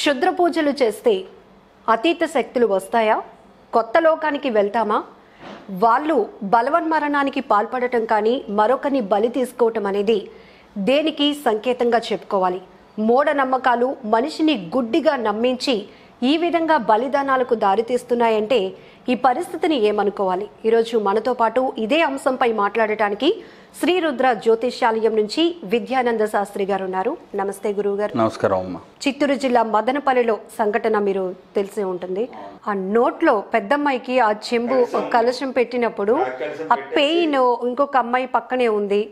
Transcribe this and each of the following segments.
క్షుద్ర పూజలు చేస్తే అతీత శక్తులు వస్తాయా కొత్త లోకానికి వెళ్తామా వాళ్ళు బలవన్మరణానికి పాల్పడటం కానీ మరొకరిని బలి తీసుకోవటం అనేది దేనికి సంకేతంగా చెప్పుకోవాలి మూఢనమ్మకాలు మనిషిని గుడ్డిగా నమ్మించి ఈ విధంగా బలిదానాలకు దారితీస్తున్నాయంటే ఈ పరిస్థితిని ఏమనుకోవాలి ఈరోజు మనతో పాటు ఇదే అంశంపై మాట్లాడటానికి శ్రీరుద్ర జ్యోతిష్యాలయం నుంచి విద్యానంద శాస్త్రి గారు ఉన్నారు నమస్తే గురువు గారు నమస్కారం అమ్మ చిత్తూరు జిల్లా మదనపల్లిలో సంఘటన మీరు తెలిసే ఉంటుంది ఆ నోట్లో పెద్దమ్మాయికి ఆ చెంబు కలశం పెట్టినప్పుడు ఆ పెయిన్ ఇంకొక అమ్మాయి పక్కనే ఉంది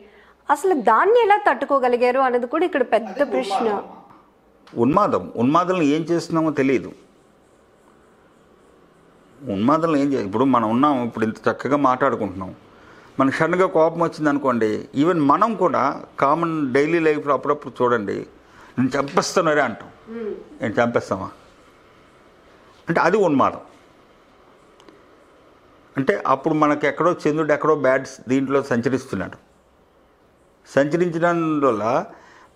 అసలు దాన్ని ఎలా తట్టుకోగలిగారు అన్నది కూడా ఇక్కడ పెద్ద ప్రశ్న ఉన్మాదం ఉన్మాదం ఏం చేస్తున్నామో తెలియదు ఉన్మాదం ఏం చేయాలి ఇప్పుడు మనం ఉన్నాం ఇప్పుడు ఇంత చక్కగా మాట్లాడుకుంటున్నాం మనకు సడన్గా కోపం వచ్చింది అనుకోండి ఈవెన్ మనం కూడా కామన్ డైలీ లైఫ్లో అప్పుడప్పుడు చూడండి నేను చంపేస్తున్నారే అంటాం నేను చంపేస్తామా అంటే అది ఉన్మాదం అంటే అప్పుడు మనకు ఎక్కడో చంద్రుడు ఎక్కడో బ్యాట్స్ దీంట్లో సంచరిస్తున్నాడు సంచరించడం వల్ల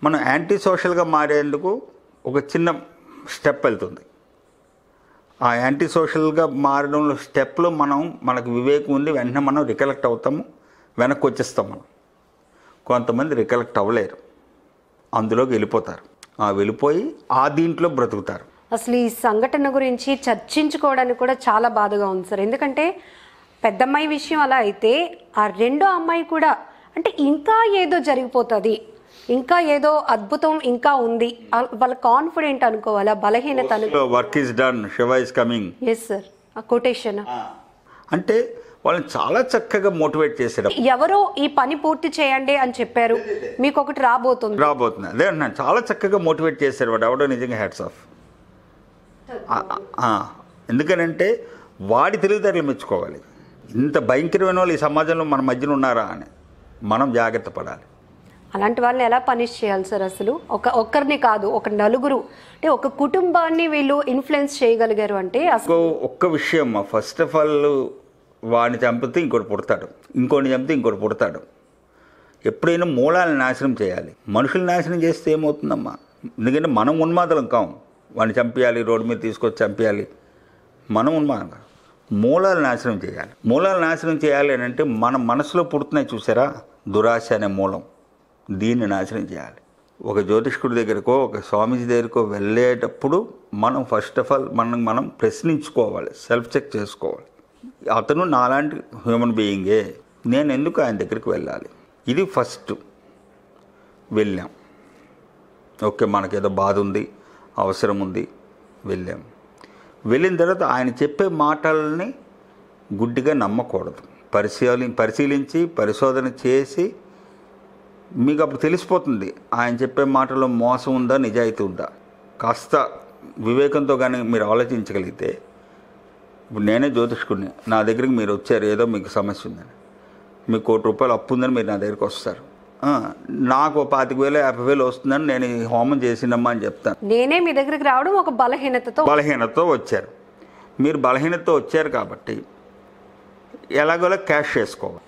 మనం యాంటీ సోషల్గా మారేందుకు ఒక చిన్న స్టెప్ వెళ్తుంది ఆ యాంటీ సోషల్గా మారడంలో స్టెప్లో మనం మనకు వివేకం ఉండి వెంటనే మనం రికలెక్ట్ అవుతాము వెనక్కి వచ్చేస్తాం మనం కొంతమంది రికలెక్ట్ అవ్వలేరు అందులోకి వెళ్ళిపోతారు ఆ వెళ్ళిపోయి ఆ దీంట్లో బ్రతుకుతారు అసలు ఈ సంఘటన గురించి చర్చించుకోవడానికి కూడా చాలా బాధగా ఉంది సార్ ఎందుకంటే పెద్దమ్మాయి విషయం అలా అయితే ఆ రెండో అమ్మాయి కూడా అంటే ఇంకా ఏదో జరిగిపోతుంది ఇంకా ఏదో అద్భుతం ఇంకా ఉంది వాళ్ళ కాన్ఫిడెంట్ అనుకోవాలా బలహీనత work is done Shiva is coming yes sir ఆ కొటేషన్ అంటే వాళ్ళని చాలా చక్కగా మోటివేట్ చేశారు ఎవరో ఈ పని పూర్తి చేయండి అని చెప్పారు మీకు ఒకటి రాబోతుంది రాబోతుంది అదే అంటున్నాను చాలా చక్కగా మోటివేట్ చేశారు వాడు ఎవడో నిజంగా హ్యాడ్స్ ఆఫ్ ఎందుకనంటే వాడి తెలివితేటలు మెచ్చుకోవాలి ఇంత భయంకరమైన వాళ్ళు ఈ సమాజంలో మన మధ్యన ఉన్నారా అని మనం జాగ్రత్త పడాలి అలాంటి వాళ్ళని ఎలా పనిష్ చేయాలి సార్ అసలు ఒక ఒక్కరిని కాదు ఒక నలుగురు అంటే ఒక కుటుంబాన్ని వీళ్ళు ఇన్ఫ్లుయెన్స్ చేయగలిగారు అంటే అసలు ఒక్క విషయం ఫస్ట్ ఆఫ్ ఆల్ వాడిని చంపితే ఇంకోటి పుడతాడు ఇంకోటి చంపితే ఇంకోటి పుడతాడు ఎప్పుడైనా మూలాలను నాశనం చేయాలి మనుషులు నాశనం చేస్తే ఏమవుతుందమ్మా ఎందుకంటే మనం ఉన్మాదలం కాం వాడిని చంపేయాలి రోడ్డు మీద తీసుకొచ్చి చంపేయాలి మనం ఉన్మాదం కాదు మూలాలు నాశనం చేయాలి మూలాలు నాశనం చేయాలి అని అంటే మన మనసులో పుడుతున్నాయి చూసారా దురాశ అనే మూలం దీన్ని నాశనం చేయాలి ఒక జ్యోతిష్కుడి దగ్గరకో ఒక స్వామీజీ దగ్గరకో వెళ్ళేటప్పుడు మనం ఫస్ట్ ఆఫ్ ఆల్ మనం మనం ప్రశ్నించుకోవాలి సెల్ఫ్ చెక్ చేసుకోవాలి అతను నాలాంటి హ్యూమన్ బీయింగే నేను ఎందుకు ఆయన దగ్గరికి వెళ్ళాలి ఇది ఫస్ట్ వెళ్ళాం ఓకే మనకేదో బాధ ఉంది అవసరం ఉంది వెళ్ళాం వెళ్ళిన తర్వాత ఆయన చెప్పే మాటల్ని గుడ్డిగా నమ్మకూడదు పరిశీలి పరిశీలించి పరిశోధన చేసి మీకు అప్పుడు తెలిసిపోతుంది ఆయన చెప్పే మాటలో మోసం ఉందా నిజాయితీ ఉందా కాస్త వివేకంతో కానీ మీరు ఆలోచించగలిగితే ఇప్పుడు నేనే జ్యోతిష్కుడిని నా దగ్గరికి మీరు వచ్చారు ఏదో మీకు సమస్య ఉందని మీకు కోటి రూపాయలు అప్పు ఉందని మీరు నా దగ్గరికి వస్తారు నాకు పాతిక వేలు యాభై వేలు వస్తుందని నేను హోమం చేసినమ్మా అని చెప్తాను నేనే మీ దగ్గరికి రావడం ఒక బలహీనతతో బలహీనతతో వచ్చారు మీరు బలహీనతతో వచ్చారు కాబట్టి ఎలాగోలా క్యాష్ చేసుకోవాలి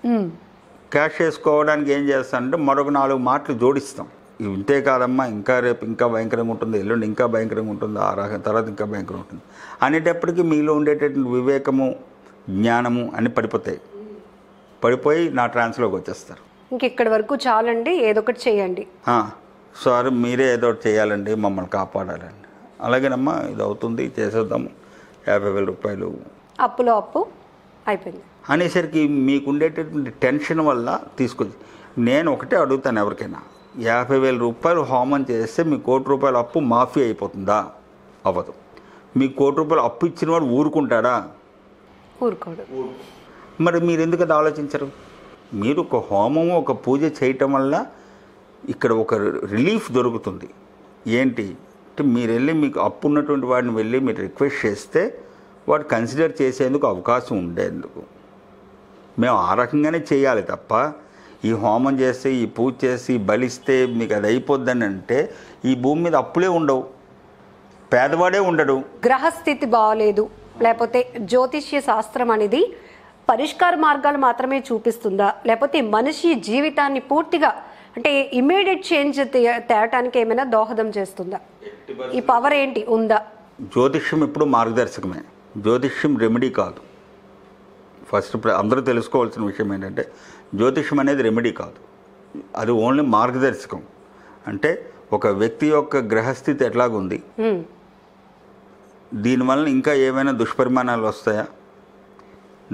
క్యాష్ చేసుకోవడానికి ఏం చేస్తానంటే మరొక నాలుగు మాటలు జోడిస్తాం ఇవి ఇంతే కాదమ్మా ఇంకా రేపు ఇంకా భయంకరంగా ఉంటుంది ఎల్లుండి ఇంకా భయంకరంగా ఉంటుంది ఆ రకం తర్వాత ఇంకా భయంకరంగా ఉంటుంది అనేటప్పటికీ మీలో ఉండేటటువంటి వివేకము జ్ఞానము అని పడిపోతాయి పడిపోయి నా ట్రాన్స్లోకి వచ్చేస్తారు ఇంకెక్కడి వరకు చాలండి ఏదో ఒకటి చేయండి సార్ మీరే ఏదో ఒకటి చేయాలండి మమ్మల్ని కాపాడాలండి అలాగేనమ్మా ఇది అవుతుంది చేసేద్దాము యాభై వేల రూపాయలు అప్పులో అప్పు అయిపోయింది అనేసరికి మీకు ఉండేటటువంటి టెన్షన్ వల్ల తీసుకొచ్చి నేను ఒకటే అడుగుతాను ఎవరికైనా యాభై వేల రూపాయలు హోమం చేస్తే మీ కోటి రూపాయల అప్పు మాఫీ అయిపోతుందా అవ్వదు మీ కోటి రూపాయలు అప్పు ఇచ్చిన వాడు ఊరుకుంటాడా ఊరుకోడు మరి మీరు ఎందుకు అది ఆలోచించరు మీరు ఒక హోమము ఒక పూజ చేయటం వల్ల ఇక్కడ ఒక రిలీఫ్ దొరుకుతుంది ఏంటి అంటే మీరు వెళ్ళి మీకు అప్పు ఉన్నటువంటి వాడిని వెళ్ళి మీరు రిక్వెస్ట్ చేస్తే వాడు కన్సిడర్ చేసేందుకు అవకాశం ఉండేందుకు మేము ఆ రకంగానే చేయాలి తప్ప ఈ హోమం చేస్తే ఈ పూజ చేసి బలిస్తే మీకు అది అయిపోద్దని అంటే ఈ భూమి మీద అప్పులే ఉండవు పేదవాడే ఉండడు గ్రహస్థితి బాగలేదు లేకపోతే జ్యోతిష్య శాస్త్రం అనేది పరిష్కార మార్గాలు మాత్రమే చూపిస్తుందా లేకపోతే మనిషి జీవితాన్ని పూర్తిగా అంటే ఇమ్మీడియట్ చేంజ్ తేవటానికి ఏమైనా దోహదం చేస్తుందా ఈ పవర్ ఏంటి ఉందా జ్యోతిష్యం ఇప్పుడు మార్గదర్శకమే జ్యోతిష్యం రెమెడీ కాదు ఫస్ట్ అందరూ తెలుసుకోవాల్సిన విషయం ఏంటంటే జ్యోతిషం అనేది రెమెడీ కాదు అది ఓన్లీ మార్గదర్శకం అంటే ఒక వ్యక్తి యొక్క గ్రహస్థితి ఎట్లాగుంది దీనివల్ల ఇంకా ఏమైనా దుష్పరిమాణాలు వస్తాయా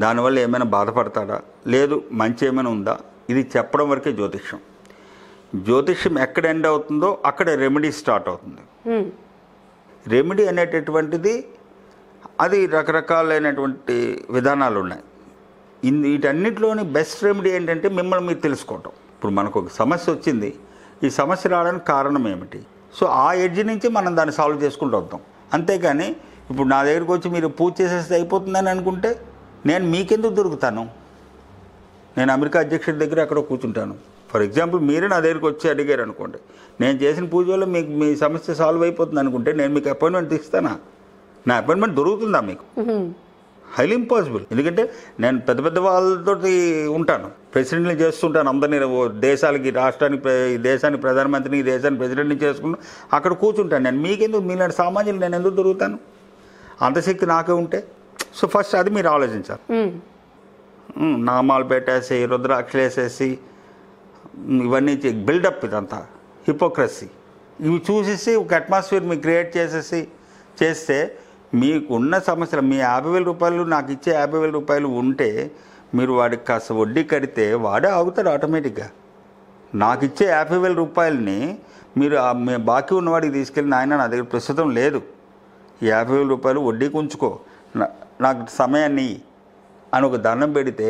దానివల్ల ఏమైనా బాధపడతాడా లేదు మంచి ఏమైనా ఉందా ఇది చెప్పడం వరకే జ్యోతిష్యం జ్యోతిష్యం ఎక్కడ ఎండ్ అవుతుందో అక్కడ రెమెడీ స్టార్ట్ అవుతుంది రెమెడీ అనేటటువంటిది అది రకరకాలైనటువంటి విధానాలు ఉన్నాయి ఇంది వీటన్నిటిలోని బెస్ట్ రెమెడీ ఏంటంటే మిమ్మల్ని మీరు తెలుసుకోవటం ఇప్పుడు మనకు ఒక సమస్య వచ్చింది ఈ సమస్య రావడానికి కారణం ఏమిటి సో ఆ ఎడ్జ్ నుంచి మనం దాన్ని సాల్వ్ చేసుకుంటూ వద్దాం అంతేకాని ఇప్పుడు నా దగ్గరికి వచ్చి మీరు పూజ చేసేస్తే అయిపోతుందని అనుకుంటే నేను మీకెందుకు దొరుకుతాను నేను అమెరికా అధ్యక్షుడి దగ్గర అక్కడ కూర్చుంటాను ఫర్ ఎగ్జాంపుల్ మీరే నా దగ్గరికి వచ్చి అడిగారు అనుకోండి నేను చేసిన పూజ వల్ల మీకు మీ సమస్య సాల్వ్ అయిపోతుంది అనుకుంటే నేను మీకు అపాయింట్మెంట్ ఇస్తానా నా అపాయింట్మెంట్ దొరుకుతుందా మీకు హైలీ ఇంపాసిబుల్ ఎందుకంటే నేను పెద్ద పెద్ద వాళ్ళతోటి ఉంటాను ప్రెసిడెంట్ని చేస్తుంటాను అందరినీ దేశాలకి రాష్ట్రానికి దేశానికి ప్రధానమంత్రిని దేశాన్ని ప్రెసిడెంట్ని చేసుకుంటాను అక్కడ కూర్చుంటాను నేను మీకెందుకు మీలాంటి సామాన్యులు నేను ఎందుకు దొరుకుతాను అంత శక్తి నాకే ఉంటే సో ఫస్ట్ అది మీరు ఆలోచించాలి నామాలు పెట్టేసి రుద్రాక్షలు వేసేసి ఇవన్నీ బిల్డప్ ఇదంతా హిపోక్రసీ ఇవి చూసేసి ఒక అట్మాస్ఫియర్ మీకు క్రియేట్ చేసేసి చేస్తే మీకున్న సమస్యలు మీ యాభై వేల రూపాయలు నాకు ఇచ్చే యాభై వేల రూపాయలు ఉంటే మీరు వాడికి కాస్త వడ్డీ కడితే వాడే ఆగుతాడు ఆటోమేటిక్గా నాకు ఇచ్చే యాభై వేల రూపాయలని మీరు బాకీ ఉన్నవాడికి తీసుకెళ్ళిన ఆయన నా దగ్గర ప్రస్తుతం లేదు యాభై వేల రూపాయలు వడ్డీకి ఉంచుకో నాకు సమయాన్ని అని ఒక దండం పెడితే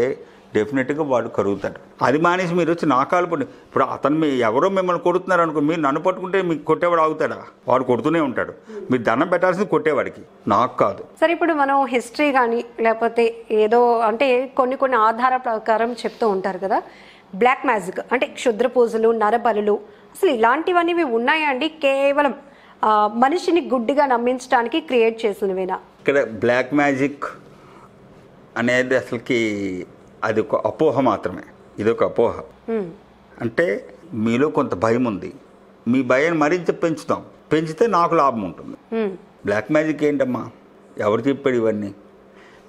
డెఫినెట్గా వాడు కరుగుతాడు అది మానేసి మీరు వచ్చి నాకాలు పడి ఇప్పుడు అతను మీ ఎవరో మిమ్మల్ని కొడుతున్నారు అనుకో మీరు నన్ను పట్టుకుంటే మీకు కొట్టేవాడు ఆగుతాడా వాడు కొడుతూనే ఉంటాడు మీరు దండం పెట్టాల్సింది కొట్టేవాడికి నాకు కాదు సరే ఇప్పుడు మనం హిస్టరీ కానీ లేకపోతే ఏదో అంటే కొన్ని కొన్ని ఆధార ప్రకారం చెప్తూ ఉంటారు కదా బ్లాక్ మ్యాజిక్ అంటే క్షుద్ర పూజలు నరబలులు అసలు ఇలాంటివన్నీ ఉన్నాయండి కేవలం మనిషిని గుడ్డిగా నమ్మించడానికి క్రియేట్ చేసినవేనా ఇక్కడ బ్లాక్ మ్యాజిక్ అనేది అసలుకి అది ఒక అపోహ మాత్రమే ఇది ఒక అపోహ అంటే మీలో కొంత భయం ఉంది మీ భయాన్ని మరింత పెంచుతాం పెంచితే నాకు లాభం ఉంటుంది బ్లాక్ మ్యాజిక్ ఏంటమ్మా ఎవరు చెప్పాడు ఇవన్నీ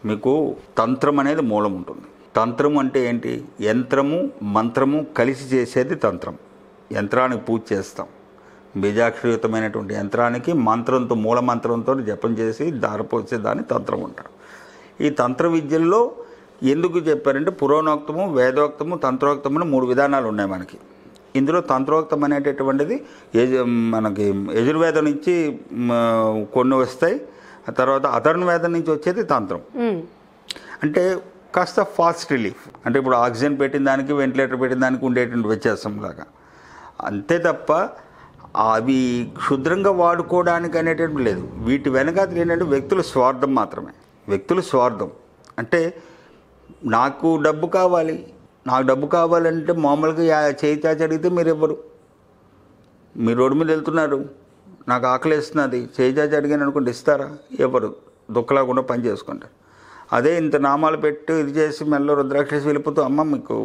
మీకు తంత్రం అనేది మూలం ఉంటుంది తంత్రం అంటే ఏంటి యంత్రము మంత్రము కలిసి చేసేది తంత్రం యంత్రానికి పూజ చేస్తాం బీజాక్షరయుతమైనటువంటి యంత్రానికి మంత్రంతో మూల మంత్రంతో జపం చేసి దారపోసే దాన్ని తంత్రం అంటారు ఈ తంత్ర విద్యల్లో ఎందుకు చెప్పారంటే పురోనోక్తము వేదోక్తము తంత్రోక్తము మూడు విధానాలు ఉన్నాయి మనకి ఇందులో తంత్రోక్తం అనేటటువంటిది మనకి యజుర్వేదం నుంచి కొన్ని వస్తాయి తర్వాత అథర్వవేదం నుంచి వచ్చేది తంత్రం అంటే కాస్త ఫాస్ట్ రిలీఫ్ అంటే ఇప్పుడు ఆక్సిజన్ పెట్టిన దానికి వెంటిలేటర్ పెట్టిన దానికి ఉండేటువంటి వ్యత్యాసం లాగా అంతే తప్ప అవి క్షుద్రంగా వాడుకోవడానికి అనేటటువంటి లేదు వీటి వెనకాతలు ఏంటంటే వ్యక్తుల స్వార్థం మాత్రమే వ్యక్తుల స్వార్థం అంటే నాకు డబ్బు కావాలి నాకు డబ్బు కావాలంటే మామూలుగా చేయి చాచి అడిగితే మీరు ఇవ్వరు మీరు రోడ్డు మీద వెళ్తున్నారు నాకు ఆకలి వేస్తున్నది చేయి చాచి అడిగాను అనుకుంటే ఇస్తారా ఇవ్వరు దుఃఖలాగుండా పని చేసుకుంటారు అదే ఇంత నామాలు పెట్టి ఇది చేసి మెల్ల రుద్రాక్షసి వెళ్ళిపోతూ అమ్మ మీకు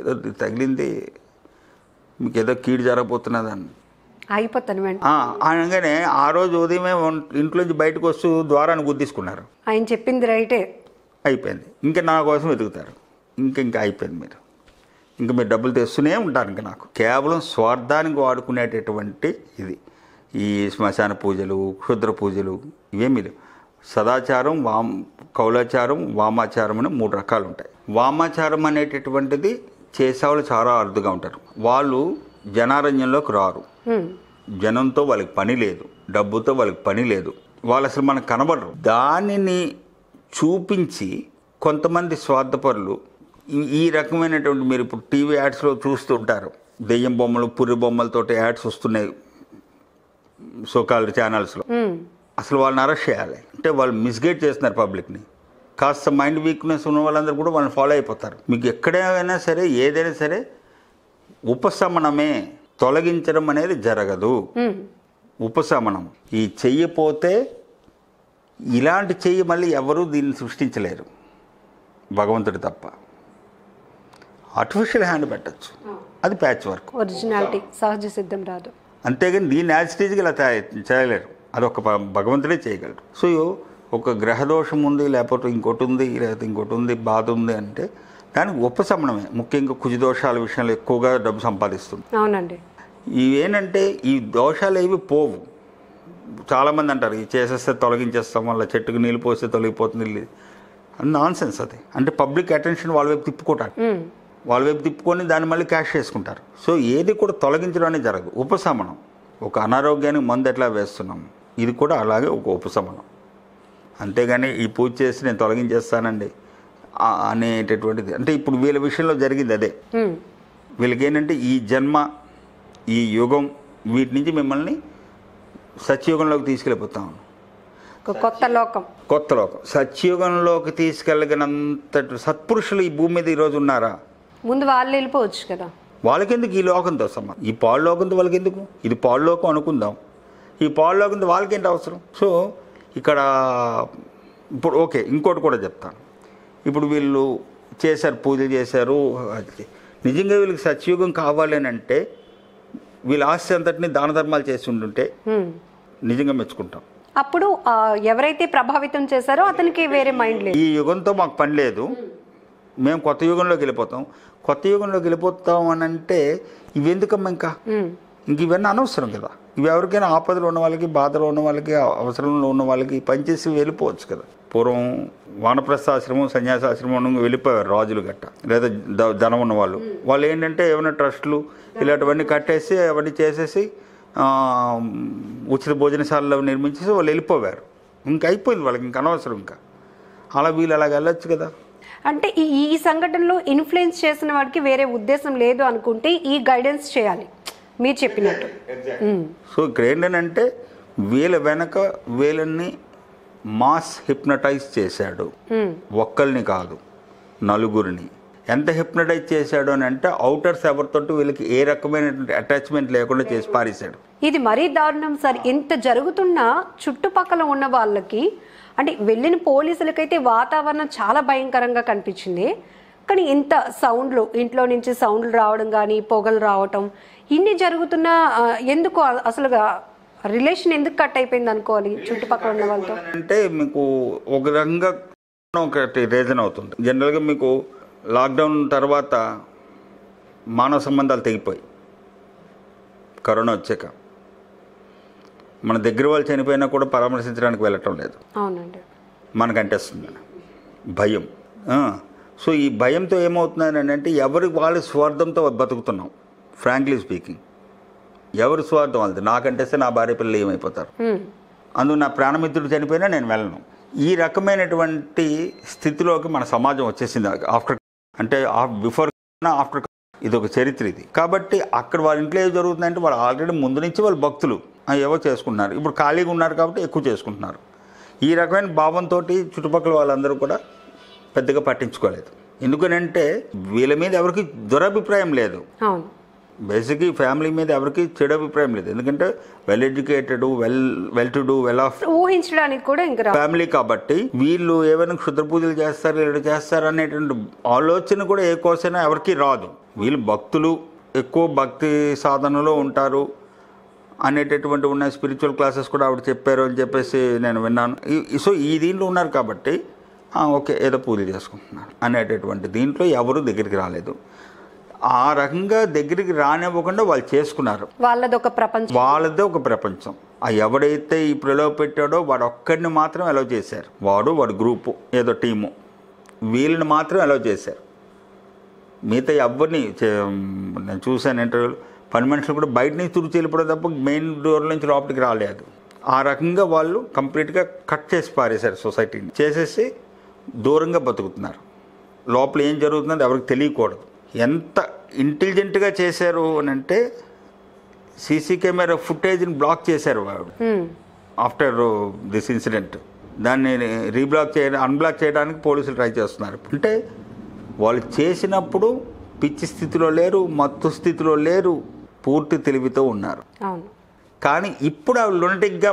ఏదో తగిలింది మీకు ఏదో కీడు జరగబోతున్నది అని అయిపోతాను అనగానే ఆ రోజు ఉదయమే ఇంట్లోంచి బయటకు వస్తూ ద్వారాన్ని గుద్దీసుకున్నారు ఆయన చెప్పింది రైటే అయిపోయింది ఇంకా నా కోసం వెతుకుతారు ఇంక ఇంకా అయిపోయింది మీరు ఇంకా మీరు డబ్బులు తెస్తూనే ఉంటారు ఇంకా నాకు కేవలం స్వార్థానికి వాడుకునేటటువంటి ఇది ఈ శ్మశాన పూజలు క్షుద్ర పూజలు ఇవేమీ లేవు సదాచారం వామ్ కౌలాచారం వామాచారం అని మూడు రకాలు ఉంటాయి వామాచారం అనేటటువంటిది చేసేవాళ్ళు చాలా అరుదుగా ఉంటారు వాళ్ళు జనారంజంలోకి రారు జనంతో వాళ్ళకి పని లేదు డబ్బుతో వాళ్ళకి పని లేదు వాళ్ళు అసలు మనకు కనబడరు దానిని చూపించి కొంతమంది స్వార్థపరులు ఈ రకమైనటువంటి మీరు ఇప్పుడు టీవీ యాడ్స్లో చూస్తూ ఉంటారు దెయ్యం బొమ్మలు పురి బొమ్మలతో యాడ్స్ వస్తున్నాయి సోకాల్ ఛానల్స్లో అసలు వాళ్ళని అరెస్ట్ చేయాలి అంటే వాళ్ళు మిస్గైడ్ చేస్తున్నారు పబ్లిక్ని కాస్త మైండ్ వీక్నెస్ ఉన్న వాళ్ళందరూ కూడా వాళ్ళని ఫాలో అయిపోతారు మీకు ఎక్కడైనా సరే ఏదైనా సరే ఉపశమనమే తొలగించడం అనేది జరగదు ఉపశమనం ఈ చెయ్యిపోతే ఇలాంటి చేయి మళ్ళీ ఎవరూ దీన్ని సృష్టించలేరు భగవంతుడు తప్ప ఆర్టిఫిషియల్ హ్యాండ్ పెట్టచ్చు అది ప్యాచ్ వర్క్ ఒరిజినాలిటీ సహజ సిద్ధం రాదు అంతేగాని దీన్ని యాజిటేజ్గా ఇలా చేయలేరు అదొక భగవంతుడే చేయగలరు సో ఒక గ్రహదోషం ఉంది లేకపోతే ఇంకోటి ఉంది లేకపోతే ఇంకోటి ఉంది బాధ ఉంది అంటే దానికి ఉపశమనమే ముఖ్యంగా దోషాల విషయంలో ఎక్కువగా డబ్బు సంపాదిస్తుంది అవునండి ఇవేంటంటే ఈ దోషాలు ఏవి పోవు చాలామంది అంటారు ఇది చేసేస్తే తొలగించేస్తాం వాళ్ళ చెట్టుకు నీళ్ళు పోస్తే తొలగిపోతుంది నాన్ సెన్స్ అది అంటే పబ్లిక్ అటెన్షన్ వాళ్ళ వైపు తిప్పుకుంటారు వాళ్ళ వైపు తిప్పుకొని దాన్ని మళ్ళీ క్యాష్ చేసుకుంటారు సో ఏది కూడా తొలగించడం అనేది జరగదు ఉపశమనం ఒక అనారోగ్యానికి మందు ఎట్లా వేస్తున్నాం ఇది కూడా అలాగే ఒక ఉపశమనం అంతేగాని ఈ పూజ చేసి నేను తొలగించేస్తానండి అనేటటువంటిది అంటే ఇప్పుడు వీళ్ళ విషయంలో జరిగింది అదే వీళ్ళకి ఏంటంటే ఈ జన్మ ఈ యుగం వీటి నుంచి మిమ్మల్ని సత్యయుగంలోకి తీసుకెళ్ళిపోతాం కొత్త లోకం కొత్త లోకం సత్యుగంలోకి తీసుకెళ్ళగినంత సత్పురుషులు ఈ భూమి మీద ఈరోజు ఉన్నారా ముందు వాళ్ళు వెళ్ళిపోవచ్చు కదా వాళ్ళకెందుకు ఈ లోకంతో సంబంధం ఈ వాళ్ళకి ఎందుకు ఇది పాడులోకం అనుకుందాం ఈ పాడులోకంతో వాళ్ళకేంటి అవసరం సో ఇక్కడ ఇప్పుడు ఓకే ఇంకోటి కూడా చెప్తాను ఇప్పుడు వీళ్ళు చేశారు పూజలు చేశారు నిజంగా వీళ్ళకి సత్యయుగం కావాలి అని అంటే వీళ్ళ ఆస్తి అంతటిని దాన ధర్మాలు చేసి ఉండుంటే నిజంగా మెచ్చుకుంటాం అప్పుడు ఎవరైతే ప్రభావితం చేశారో అతనికి వేరే మైండ్ లేదు ఈ యుగంతో మాకు పని లేదు మేము కొత్త యుగంలోకి వెళ్ళిపోతాం కొత్త యుగంలోకి వెళ్ళిపోతాం అని అంటే ఇవెందుకమ్మా ఇంకా ఇంక ఇవన్నీ అనవసరం కదా ఇవి ఎవరికైనా ఆపదలో ఉన్న వాళ్ళకి బాధలో ఉన్న వాళ్ళకి అవసరంలో ఉన్న వాళ్ళకి పనిచేసి వెళ్ళిపోవచ్చు కదా పూర్వం వానప్రస్థాశ్రమం సన్యాసాశ్రమం వెళ్ళిపోయారు రాజులు గట్ట లేదా ధనం ఉన్న వాళ్ళు వాళ్ళు ఏంటంటే ఏమైనా ట్రస్టులు ఇలాంటివన్నీ కట్టేసి అవన్నీ చేసేసి ఉచిత భోజనశాలలో నిర్మించేసి వాళ్ళు వెళ్ళిపోయారు ఇంకా అయిపోయింది వాళ్ళకి ఇంకా అనవసరం ఇంకా అలా వీళ్ళు అలాగ వెళ్ళొచ్చు కదా అంటే ఈ ఈ సంఘటనలో ఇన్ఫ్లుయెన్స్ చేసిన వాడికి వేరే ఉద్దేశం లేదు అనుకుంటే ఈ గైడెన్స్ చేయాలి మీరు చెప్పినట్టు సో ఇక్కడ ఏంటంటే వీళ్ళ వెనక వీళ్ళని మాస్ హిప్నటైజ్ చేశాడు ఒక్కరిని కాదు నలుగురిని ఎంత హిప్నటైజ్ చేశాడు అని అంటే ఔటర్స్ ఎవరితోటి వీళ్ళకి ఏ రకమైనటువంటి అటాచ్మెంట్ లేకుండా చేసి పారేశాడు ఇది మరీ దారుణం సార్ ఇంత జరుగుతున్న చుట్టుపక్కల ఉన్న వాళ్ళకి అంటే వెళ్ళిన పోలీసులకైతే వాతావరణం చాలా భయంకరంగా కనిపించింది కానీ ఇంత సౌండ్లు ఇంట్లో నుంచి సౌండ్లు రావడం కానీ పొగలు రావటం ఇన్ని జరుగుతున్న ఎందుకు అసలుగా రిలేషన్ ఎందుకు కట్ అయిపోయింది అనుకోవాలి చుట్టుపక్కల ఉన్న వాళ్ళతో అంటే మీకు ఒక రకంగా ఒకటి రీజన్ అవుతుంది జనరల్గా మీకు లాక్డౌన్ తర్వాత మానవ సంబంధాలు తెగిపోయి కరోనా వచ్చాక మన దగ్గర వాళ్ళు చనిపోయినా కూడా పరామర్శించడానికి వెళ్ళటం లేదు అవునండి మనకంటేస్తుంది భయం సో ఈ భయంతో ఏమవుతున్నాయని అంటే ఎవరి వాళ్ళ స్వార్థంతో బతుకుతున్నాం ఫ్రాంక్లీ స్పీకింగ్ ఎవరి స్వార్థం వాళ్ళది నాకంటేస్తే నా భార్య పిల్లలు ఏమైపోతారు అందుకు నా ప్రాణమిత్రుడు చనిపోయినా నేను వెళ్ళను ఈ రకమైనటువంటి స్థితిలోకి మన సమాజం వచ్చేసింది ఆఫ్టర్ అంటే బిఫోర్ ఆఫ్టర్ ఇది ఒక చరిత్ర ఇది కాబట్టి అక్కడ వాళ్ళ ఇంట్లో ఏం జరుగుతుందంటే వాళ్ళు ఆల్రెడీ ముందు నుంచి వాళ్ళు భక్తులు ఏవో చేసుకుంటున్నారు ఇప్పుడు ఖాళీగా ఉన్నారు కాబట్టి ఎక్కువ చేసుకుంటున్నారు ఈ రకమైన భావంతో చుట్టుపక్కల వాళ్ళందరూ కూడా పెద్దగా పట్టించుకోలేదు ఎందుకనంటే వీళ్ళ మీద ఎవరికి దురభిప్రాయం లేదు బేసిక్ ఫ్యామిలీ మీద ఎవరికి చెడు అభిప్రాయం లేదు ఎందుకంటే well educated well well to do well off ఊహించడానికి కూడా ఇంకా ఫ్యామిలీ కాబట్టి వీళ్ళు ఏమైనా క్షుద్ర పూజలు చేస్తారు ఇలా చేస్తారు అనేటువంటి ఆలోచన కూడా ఏ కోసైనా ఎవరికి రాదు వీళ్ళు భక్తులు ఎక్కువ భక్తి సాధనలో ఉంటారు అనేటటువంటి ఉన్న స్పిరిచువల్ క్లాసెస్ కూడా ఆవిడ చెప్పారు అని చెప్పేసి నేను విన్నాను సో ఈ దీంట్లో ఉన్నారు కాబట్టి ఓకే ఏదో పూజ చేసుకుంటున్నారు అనేటటువంటి దీంట్లో ఎవరు దగ్గరికి రాలేదు ఆ రకంగా దగ్గరికి రానివ్వకుండా వాళ్ళు చేసుకున్నారు వాళ్ళది ఒక ప్రపంచం వాళ్ళదే ఒక ప్రపంచం ఆ ఎవడైతే ఈ ప్రలోభ పెట్టాడో వాడు ఒక్కడిని మాత్రం అలౌ చేశారు వాడు వాడు గ్రూపు ఏదో టీము వీళ్ళని మాత్రం అలౌ చేశారు మిగతా ఎవరిని నేను చూశాను ఇంటర్వ్యూలు పని మనుషులు కూడా బయట నుంచి తుడిచి వెళ్ళిపోవడం తప్ప మెయిన్ డోర్ నుంచి లోపలికి రాలేదు ఆ రకంగా వాళ్ళు కంప్లీట్గా కట్ చేసి పారేశారు సొసైటీని చేసేసి దూరంగా బతుకుతున్నారు లోపల ఏం జరుగుతుందో ఎవరికి తెలియకూడదు ఎంత ఇంటెలిజెంట్గా చేశారు అని అంటే సీసీ కెమెరా ఫుటేజ్ని బ్లాక్ చేశారు వాడు ఆఫ్టర్ దిస్ ఇన్సిడెంట్ దాన్ని రీబ్లాక్ చేయడం అన్బ్లాక్ చేయడానికి పోలీసులు ట్రై చేస్తున్నారు అంటే వాళ్ళు చేసినప్పుడు పిచ్చి స్థితిలో లేరు మత్తు స్థితిలో లేరు పూర్తి తెలివితో ఉన్నారు కానీ ఇప్పుడు అవి లొనటిక్గా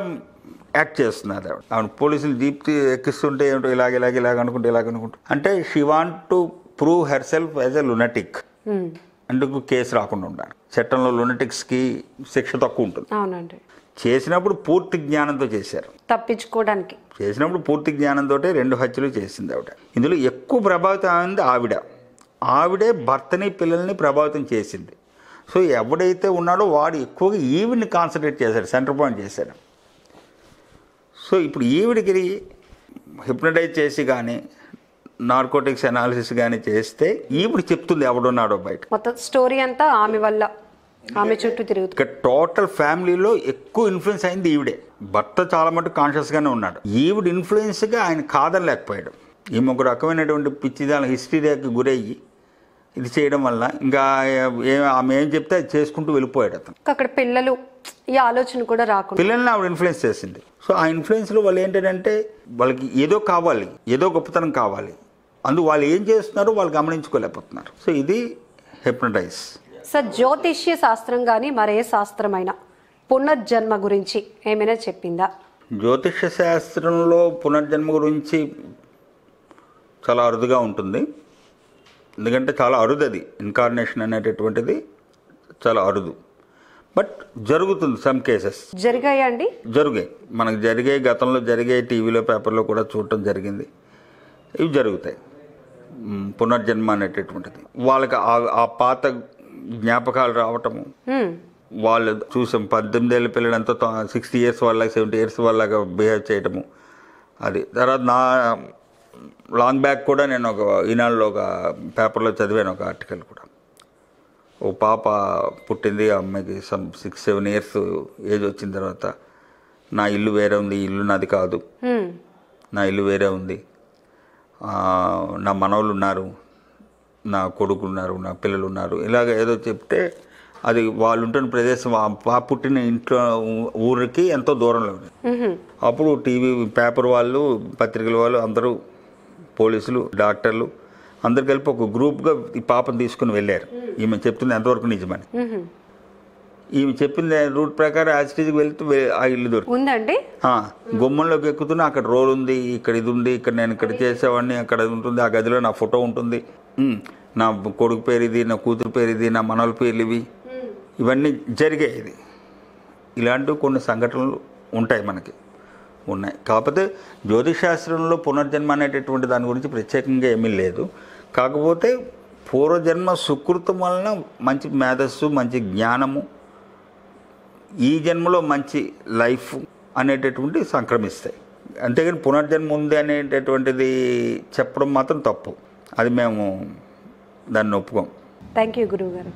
యాక్ట్ చేస్తున్నారు ఆవిడ పోలీసులు దీప్తి ఎక్కిస్తుంటే ఏమిటో ఇలాగ ఇలాగ ఇలాగ అనుకుంటే ఇలాగ అనుకుంటూ అంటే she want to prove herself as a lunatic అందుకు కేసు రాకుండా ఉండాలి చట్టంలో లునటిక్స్కి శిక్ష తక్కువ ఉంటుంది అవునండి చేసినప్పుడు పూర్తి జ్ఞానంతో చేశారు తప్పించుకోవడానికి చేసినప్పుడు పూర్తి జ్ఞానంతో రెండు హత్యలు చేసింది ఆవిడ ఇందులో ఎక్కువ ప్రభావితం అయింది ఆవిడ ఆవిడే భర్తని పిల్లల్ని ప్రభావితం చేసింది సో ఎవడైతే ఉన్నాడో వాడు ఎక్కువగా ఈవిని కాన్సన్ట్రేట్ చేశాడు సెంటర్ పాయింట్ చేశాడు సో ఇప్పుడు ఈవిడికి హిప్నటైజ్ చేసి కానీ నార్కోటిక్స్ అనాలిసిస్ కానీ చేస్తే ఈవిడ చెప్తుంది ఎవడున్నాడో బయట మొత్తం స్టోరీ అంతా ఆమె వల్ల ఆమె చుట్టూ తిరుగుతుంది ఇక టోటల్ ఫ్యామిలీలో ఎక్కువ ఇన్ఫ్లుయెన్స్ అయింది ఈవిడే భర్త చాలా మటుకు కాన్షియస్గానే ఉన్నాడు ఈవిడ ఇన్ఫ్లుయెన్స్గా ఆయన కాదనలేకపోయాడు ఈమె ఒక రకమైనటువంటి పిచ్చిదాల హిస్టరీకి గురయ్యి ఇది చేయడం వల్ల ఇంకా ఆమె ఏం చెప్తే అది చేసుకుంటూ వెళ్ళిపోయాడు అతను అక్కడ పిల్లలు ఈ ఆలోచన కూడా రాకుండా పిల్లల్ని ఆవిడ ఇన్ఫ్లుయెన్స్ చేసింది సో ఆ లో వాళ్ళు ఏంటంటే వాళ్ళకి ఏదో కావాలి ఏదో గొప్పతనం కావాలి అందు వాళ్ళు ఏం చేస్తున్నారో వాళ్ళు గమనించుకోలేకపోతున్నారు సో ఇది హెప్నటైజ్ సార్ జ్యోతిష్య శాస్త్రం కానీ మరే శాస్త్రమైనా పునర్జన్మ గురించి ఏమైనా చెప్పిందా జ్యోతిష్య శాస్త్రంలో పునర్జన్మ గురించి చాలా అరుదుగా ఉంటుంది ఎందుకంటే చాలా అరుదది ఇన్కార్నేషన్ అనేటటువంటిది చాలా అరుదు బట్ జరుగుతుంది సమ్ కేసెస్ జరిగాయండి జరిగాయి మనకు జరిగే గతంలో జరిగే టీవీలో పేపర్లో కూడా చూడటం జరిగింది ఇవి జరుగుతాయి పునర్జన్మ అనేటటువంటిది వాళ్ళకి ఆ పాత జ్ఞాపకాలు రావటము వాళ్ళు చూసాం పద్దెనిమిది ఏళ్ళ పిల్లలంతా సిక్స్టీ ఇయర్స్ వాళ్ళకి సెవెంటీ ఇయర్స్ వాళ్ళగా బిహేవ్ చేయటము అది తర్వాత నా లాంగ్ బ్యాక్ కూడా నేను ఒక ఈనాడులో ఒక పేపర్లో చదివాను ఒక ఆర్టికల్ కూడా ఓ పాప పుట్టింది ఆ అమ్మాయికి some six seven years age వచ్చిన తర్వాత నా ఇల్లు వేరే ఉంది ఇల్లు నాది కాదు నా ఇల్లు వేరే ఉంది నా మనవలు ఉన్నారు నా కొడుకులు ఉన్నారు నా పిల్లలు ఉన్నారు ఇలాగ ఏదో చెప్తే అది వాళ్ళు ఉంటున్న ప్రదేశం ఆ పుట్టిన ఇంట్లో ఊరికి ఎంతో దూరంలో ఉంది అప్పుడు టీవీ పేపర్ వాళ్ళు పత్రికల వాళ్ళు అందరూ పోలీసులు డాక్టర్లు అందరు కలిపి ఒక గ్రూప్గా ఈ పాపను తీసుకుని వెళ్ళారు ఈమె చెప్తుంది ఎంతవరకు నిజమని ఈమె చెప్పిన రూట్ ప్రకారం యాసిటీజ్కి వెళ్తే ఆ ఇల్లు దొరుకుతుంది గుమ్మంలోకి ఎక్కుతున్నా అక్కడ రోల్ ఉంది ఇక్కడ ఇది ఉంది ఇక్కడ నేను ఇక్కడ చేసేవాడిని అక్కడ ఉంటుంది ఆ గదిలో నా ఫోటో ఉంటుంది నా కొడుకు పేరు ఇది నా కూతురు పేరు ఇది నా మనవల పేర్లు ఇవి ఇవన్నీ జరిగాయి ఇలాంటివి కొన్ని సంఘటనలు ఉంటాయి మనకి ఉన్నాయి కాకపోతే జ్యోతిష్ శాస్త్రంలో పునర్జన్మ అనేటటువంటి దాని గురించి ప్రత్యేకంగా ఏమీ లేదు కాకపోతే పూర్వజన్మ సుకృతం వలన మంచి మేధస్సు మంచి జ్ఞానము ఈ జన్మలో మంచి లైఫ్ అనేటటువంటి సంక్రమిస్తాయి అంతేగాని పునర్జన్మ ఉంది అనేటటువంటిది చెప్పడం మాత్రం తప్పు అది మేము దాన్ని ఒప్పుకోం థ్యాంక్ యూ గారు